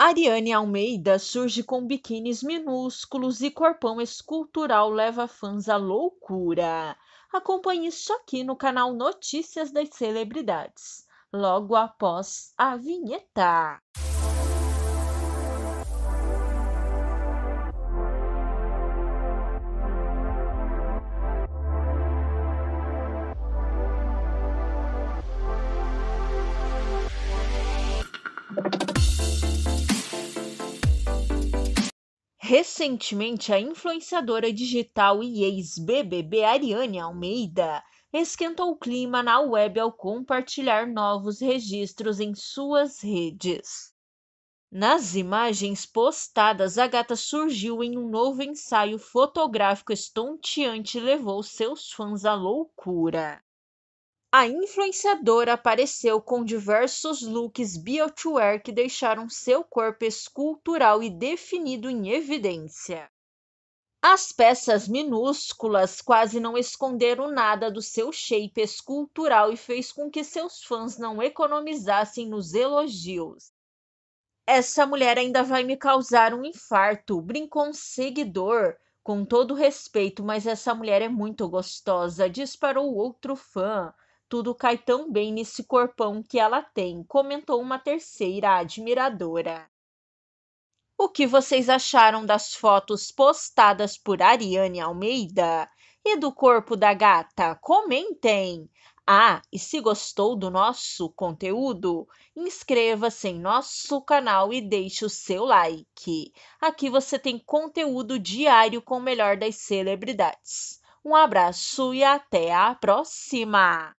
Ariane Almeida surge com biquínis minúsculos e corpão escultural leva fãs à loucura. Acompanhe isso aqui no canal Notícias das Celebridades, logo após a vinheta. Recentemente, a influenciadora digital e ex-BBB Ariane Almeida esquentou o clima na web ao compartilhar novos registros em suas redes. Nas imagens postadas, a gata surgiu em um novo ensaio fotográfico estonteante e levou seus fãs à loucura. A influenciadora apareceu com diversos looks biotwear que deixaram seu corpo escultural e definido em evidência. As peças minúsculas quase não esconderam nada do seu shape escultural e fez com que seus fãs não economizassem nos elogios. Essa mulher ainda vai me causar um infarto, brincou um seguidor. Com todo respeito, mas essa mulher é muito gostosa, disparou outro fã tudo cai tão bem nesse corpão que ela tem, comentou uma terceira admiradora. O que vocês acharam das fotos postadas por Ariane Almeida e do corpo da gata? Comentem! Ah, e se gostou do nosso conteúdo, inscreva-se em nosso canal e deixe o seu like. Aqui você tem conteúdo diário com o melhor das celebridades. Um abraço e até a próxima!